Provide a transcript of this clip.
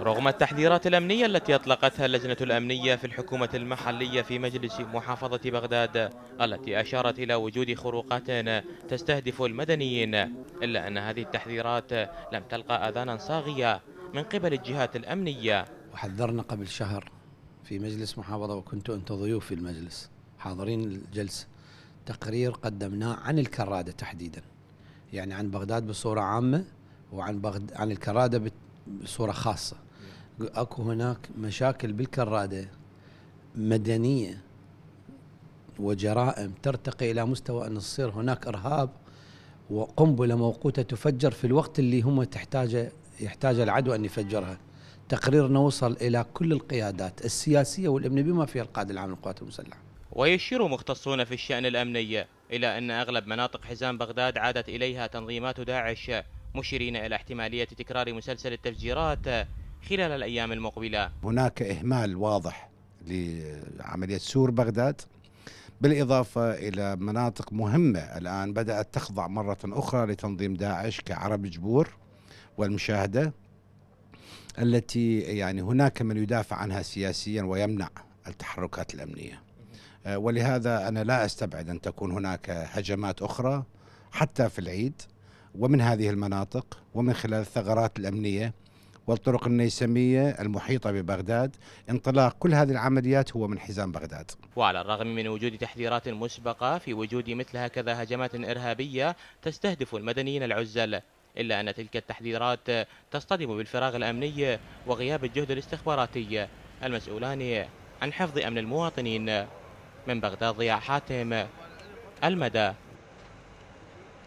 رغم التحذيرات الأمنية التي أطلقتها اللجنة الأمنية في الحكومة المحلية في مجلس محافظة بغداد التي أشارت إلى وجود خروقات تستهدف المدنيين إلا أن هذه التحذيرات لم تلقى أذانا صاغية من قبل الجهات الأمنية وحذرنا قبل شهر في مجلس محافظة وكنت أنت ضيوف في المجلس حاضرين الجلسة تقرير قدمناه عن الكرادة تحديدا يعني عن بغداد بصورة عامة وعن بغد... عن الكرادة بصوره خاصه اكو هناك مشاكل بالكراده مدنيه وجرائم ترتقي الى مستوى ان تصير هناك ارهاب وقنبله موقوته تفجر في الوقت اللي هم تحتاجه يحتاج العدو ان يفجرها. تقريرنا وصل الى كل القيادات السياسيه والامنيه بما فيها القائد العام للقوات المسلحه. ويشير مختصون في الشان الامني الى ان اغلب مناطق حزام بغداد عادت اليها تنظيمات داعش مشيرين إلى احتمالية تكرار مسلسل التفجيرات خلال الأيام المقبلة هناك إهمال واضح لعملية سور بغداد بالإضافة إلى مناطق مهمة الآن بدأت تخضع مرة أخرى لتنظيم داعش كعرب جبور والمشاهدة التي يعني هناك من يدافع عنها سياسيا ويمنع التحركات الأمنية آه، ولهذا أنا لا أستبعد أن تكون هناك هجمات أخرى حتى في العيد ومن هذه المناطق ومن خلال الثغرات الأمنية والطرق النيسمية المحيطة ببغداد انطلاق كل هذه العمليات هو من حزام بغداد وعلى الرغم من وجود تحذيرات مسبقة في وجود مثل هكذا هجمات إرهابية تستهدف المدنيين العزل إلا أن تلك التحذيرات تصطدم بالفراغ الأمني وغياب الجهد الاستخباراتي المسؤولان عن حفظ أمن المواطنين من بغداد ضياء حاتم المدى